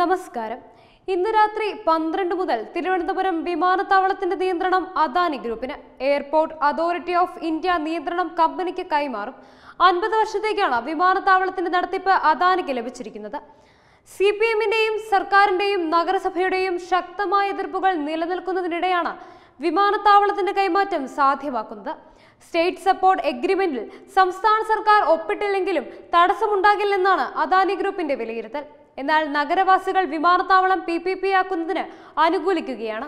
നമസ്കാരം ഇന്ന് രാത്രി പന്ത്രണ്ട് മുതൽ തിരുവനന്തപുരം വിമാനത്താവളത്തിന്റെ നിയന്ത്രണം അദാനി ഗ്രൂപ്പിന് എയർപോർട്ട് അതോറിറ്റി ഓഫ് ഇന്ത്യ നിയന്ത്രണം കമ്പനിക്ക് കൈമാറും അൻപത് വർഷത്തേക്കാണ് വിമാനത്താവളത്തിന്റെ നടത്തിപ്പ് അദാനിക്ക് ലഭിച്ചിരിക്കുന്നത് സി പി എമ്മിന്റെയും സർക്കാരിന്റെയും നഗരസഭയുടെയും ശക്തമായ എതിർപ്പുകൾ നിലനിൽക്കുന്നതിനിടെയാണ് വിമാനത്താവളത്തിന്റെ കൈമാറ്റം സാധ്യമാക്കുന്നത് സ്റ്റേറ്റ് സപ്പോർട്ട് എഗ്രിമെന്റിൽ സംസ്ഥാന സർക്കാർ ഒപ്പിട്ടില്ലെങ്കിലും തടസ്സമുണ്ടാകില്ലെന്നാണ് അദാനി ഗ്രൂപ്പിന്റെ വിലയിരുത്തൽ എന്നാൽ നഗരവാസികൾ വിമാനത്താവളം പി പി പി ആക്കുന്നതിന് അനുകൂലിക്കുകയാണ്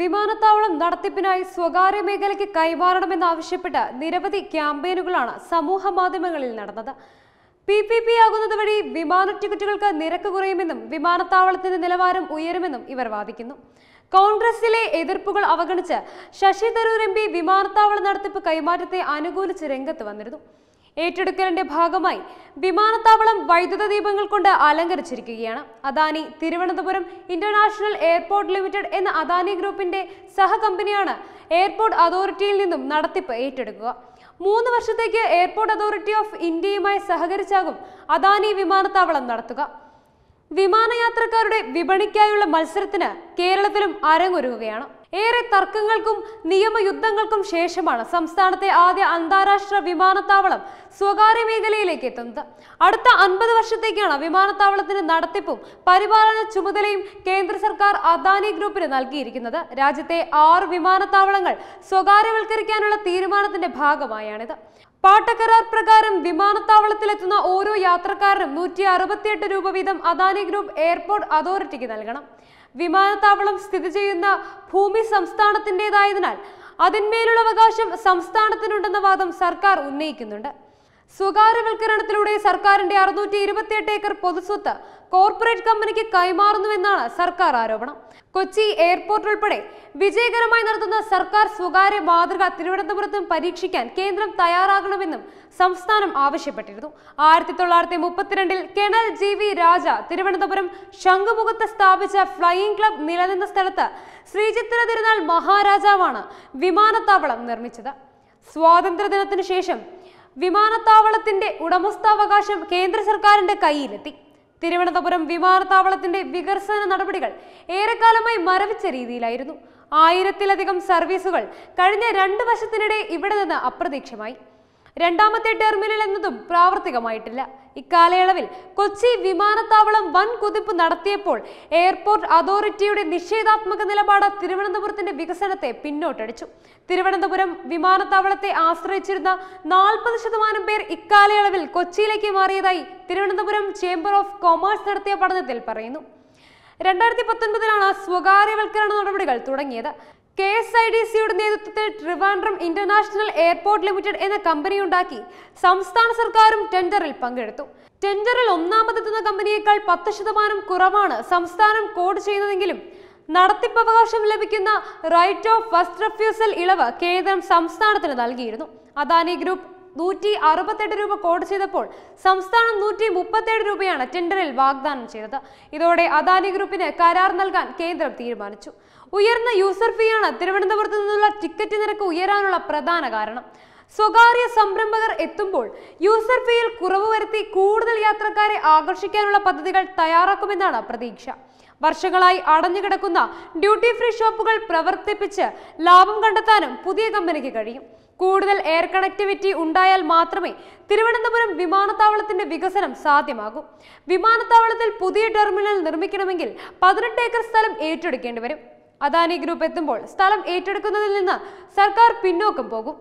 വിമാനത്താവളം നടത്തിപ്പിനായി സ്വകാര്യ മേഖലയ്ക്ക് കൈമാറണമെന്നാവശ്യപ്പെട്ട് നിരവധി ക്യാമ്പയിനുകളാണ് സമൂഹ മാധ്യമങ്ങളിൽ നടന്നത് പി പി പി ആകുന്നത് വഴി വിമാന ടിക്കറ്റുകൾക്ക് നിരക്ക് കുറയുമെന്നും വിമാനത്താവളത്തിന്റെ നിലവാരം ഉയരുമെന്നും ഇവർ വാദിക്കുന്നു കോൺഗ്രസിലെ എതിർപ്പുകൾ അവഗണിച്ച് ശശി തരൂർ എം പി വിമാനത്താവള നടത്തിപ്പ് കൈമാറ്റത്തെ അനുകൂലിച്ച് രംഗത്ത് വന്നിരുന്നു ഏറ്റെടുക്കലിന്റെ ഭാഗമായി വിമാനത്താവളം വൈദ്യുത ദീപങ്ങൾ കൊണ്ട് അലങ്കരിച്ചിരിക്കുകയാണ് Adani Thiruvananthapuram international airport limited എന്ന അദാനി ഗ്രൂപ്പിന്റെ സഹകമ്പനിയാണ് എയർപോർട്ട് അതോറിറ്റിയിൽ നിന്നും നടത്തിപ്പ് ഏറ്റെടുക്കുക മൂന്ന് വർഷത്തേക്ക് എയർപോർട്ട് അതോറിറ്റി ഓഫ് ഇന്ത്യയുമായി സഹകരിച്ചാകും അദാനി വിമാനത്താവളം നടത്തുക വിമാനയാത്രക്കാരുടെ വിപണിക്കായുള്ള മത്സരത്തിന് കേരളത്തിലും അരങ്ങൊരുങ്ങുകയാണ് ഏറെ തർക്കങ്ങൾക്കും നിയമയുദ്ധങ്ങൾക്കും ശേഷമാണ് സംസ്ഥാനത്തെ ആദ്യ അന്താരാഷ്ട്ര വിമാനത്താവളം സ്വകാര്യ മേഖലയിലേക്ക് എത്തുന്നത് അടുത്ത അൻപത് വർഷത്തേക്കാണ് വിമാനത്താവളത്തിന്റെ നടത്തിപ്പും പരിപാലന ചുമതലയും കേന്ദ്ര സർക്കാർ അദാനി ഗ്രൂപ്പിന് നൽകിയിരിക്കുന്നത് രാജ്യത്തെ ആറ് വിമാനത്താവളങ്ങൾ സ്വകാര്യവൽക്കരിക്കാനുള്ള തീരുമാനത്തിന്റെ ഭാഗമായാണിത് പാട്ടക്കരാർ പ്രകാരം വിമാനത്താവളത്തിലെത്തുന്ന ഓരോ യാത്രക്കാരനും നൂറ്റി അറുപത്തിയെട്ട് രൂപ വീതം അദാനി ഗ്രൂപ്പ് എയർപോർട്ട് അതോറിറ്റിക്ക് നൽകണം വിമാനത്താവളം സ്ഥിതി ചെയ്യുന്ന ഭൂമി സംസ്ഥാനത്തിൻ്റെതായതിനാൽ അതിന്മേലുള്ള അവകാശം സംസ്ഥാനത്തിനുണ്ടെന്ന വാദം സർക്കാർ ഉന്നയിക്കുന്നുണ്ട് സ്വകാര്യവൽക്കരണത്തിലൂടെ സർക്കാരിന്റെ അറുന്നൂറ്റി ഇരുപത്തിയെട്ട് ഏക്കർ പൊതുസ്വത്ത് കോർപ്പറേറ്റ് കമ്പനിക്ക് കൈമാറുന്നുവെന്നാണ് സർക്കാർ ആരോപണം കൊച്ചി എയർപോർട്ട് ഉൾപ്പെടെ വിജയകരമായി നടത്തുന്ന സർക്കാർ സ്വകാര്യ മാതൃക തിരുവനന്തപുരത്തും പരീക്ഷിക്കാൻ കേന്ദ്രം തയ്യാറാകണമെന്നും സംസ്ഥാനം ആവശ്യപ്പെട്ടിരുന്നു ആയിരത്തി തൊള്ളായിരത്തി മുപ്പത്തിരണ്ടിൽ colonel G V Raja Thiruvananthapuram ശംഖുമുഖത്ത് സ്ഥാപിച്ച ഫ്ലൈയിംഗ് ക്ലബ് നിലനിന്ന സ്ഥലത്ത് ശ്രീചിത്ര തിരുനാൾ മഹാരാജാവാണ് വിമാനത്താവളം നിർമ്മിച്ചത് സ്വാതന്ത്ര്യ ദിനത്തിനു ശേഷം വിമാനത്താവളത്തിന്റെ ഉടമസ്ഥാവകാശം കേന്ദ്ര സർക്കാരിന്റെ കയ്യിലെത്തി തിരുവനന്തപുരം വിമാനത്താവളത്തിന്റെ വികസന നടപടികൾ ഏറെക്കാലമായി മരവിച്ച രീതിയിലായിരുന്നു ആയിരത്തിലധികം സർവീസുകൾ കഴിഞ്ഞ രണ്ട് വശത്തിനിടെ ഇവിടെ നിന്ന് അപ്രതീക്ഷമായി രണ്ടാമത്തെ ടെർമിനൽ എന്നതും പ്രാവർത്തികമായിട്ടില്ല ഇക്കാലയളവിൽ കൊച്ചി വിമാനത്താവളം വൻ കുതിപ്പ് നടത്തിയപ്പോൾ എയർപോർട്ട് അതോറിറ്റിയുടെ നിഷേധാത്മക നിലപാട് തിരുവനന്തപുരത്തിന്റെ വികസനത്തെ പിന്നോട്ടടിച്ചു തിരുവനന്തപുരം വിമാനത്താവളത്തെ ആശ്രയിച്ചിരുന്ന നാൽപ്പത് ശതമാനം പേർ ഇക്കാലയളവിൽ കൊച്ചിയിലേക്ക് മാറിയതായി തിരുവനന്തപുരം ചേംബർ ഓഫ് കൊമേഴ്സ് നടത്തിയ പഠനത്തിൽ പറയുന്നു രണ്ടായിരത്തി പത്തൊൻപതിലാണ് സ്വകാര്യവൽക്കരണ നടപടികൾ തുടങ്ങിയത് കെ എസ് ഐ ഡി സിയുടെ നേതൃത്വത്തിൽ ട്രിവാൻഡ്രം ഇന്റർനാഷണൽ എയർപോർട്ട് ലിമിറ്റഡ് എന്ന കമ്പനി ഉണ്ടാക്കി സംസ്ഥാന സർക്കാരും ടെൻഡറിൽ പങ്കെടുത്തു ടെൻഡറിൽ ഒന്നാമതെത്തുന്ന കമ്പനിയേക്കാൾ പത്ത് ശതമാനം കുറവാണ് സംസ്ഥാനം കോഡ് ചെയ്തതെങ്കിലും നടത്തിപ്പവകാശം ലഭിക്കുന്ന റൈറ്റ് ഓഫ് ഫസ്റ്റ് റെഫ്യൂസൽ ഇളവ് കേന്ദ്രം സംസ്ഥാനത്തിന് നൽകിയിരുന്നു അദാനി ഗ്രൂപ്പ് നൂറ്റി അറുപത്തെട്ട് രൂപ കോട്ട് ചെയ്തപ്പോൾ സംസ്ഥാനം നൂറ്റി മുപ്പത്തേഴ് രൂപയാണ് ടെൻഡറിൽ വാഗ്ദാനം ചെയ്തത് ഇതോടെ അദാനി ഗ്രൂപ്പിന് കരാർ നൽകാൻ കേന്ദ്രം തീരുമാനിച്ചു ഉയർന്ന യൂസർ ഫീയാണ് തിരുവനന്തപുരത്ത് നിന്നുള്ള ടിക്കറ്റ് നിരക്ക് ഉയരാനുള്ള പ്രധാന കാരണം സ്വകാര്യ സംരംഭകർ എത്തുമ്പോൾ യൂസർ ഫീയിൽ കുറവ് വരുത്തി കൂടുതൽ യാത്രക്കാരെ ആകർഷിക്കാനുള്ള പദ്ധതികൾ തയ്യാറാക്കുമെന്നാണ് പ്രതീക്ഷ വർഷങ്ങളായി അടഞ്ഞുകിടക്കുന്ന ഡ്യൂട്ടി ഫ്രീ ഷോപ്പുകൾ പ്രവർത്തിപ്പിച്ച് ലാഭം കണ്ടെത്താനും പുതിയ കമ്പനിക്ക് കഴിയും കൂടുതൽ എയർ കണക്ടിവിറ്റി ഉണ്ടായാൽ മാത്രമേ തിരുവനന്തപുരം വിമാനത്താവളത്തിന്റെ വികസനം സാധ്യമാകൂ വിമാനത്താവളത്തിൽ പുതിയ ടെർമിനൽ നിർമ്മിക്കണമെങ്കിൽ പതിനെട്ട് ഏക്കർ സ്ഥലം ഏറ്റെടുക്കേണ്ടി വരും അദാനി ഗ്രൂപ്പ് എത്തുമ്പോൾ സ്ഥലം ഏറ്റെടുക്കുന്നതിൽ നിന്ന് സർക്കാർ പിന്നോക്കം പോകും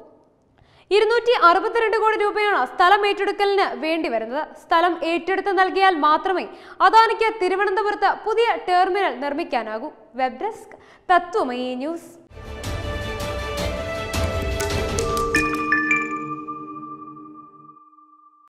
ഇരുന്നൂറ്റി അറുപത്തിരണ്ട് കോടി രൂപയാണ് സ്ഥലം ഏറ്റെടുക്കലിന് വേണ്ടി വരുന്നത് സ്ഥലം ഏറ്റെടുത്ത് നൽകിയാൽ മാത്രമേ അദാനിക്ക് തിരുവനന്തപുരത്ത് പുതിയ ടെർമിനൽ നിർമ്മിക്കാനാകൂ വെബ് ഡെസ്ക് തത്വമയി ന്യൂസ്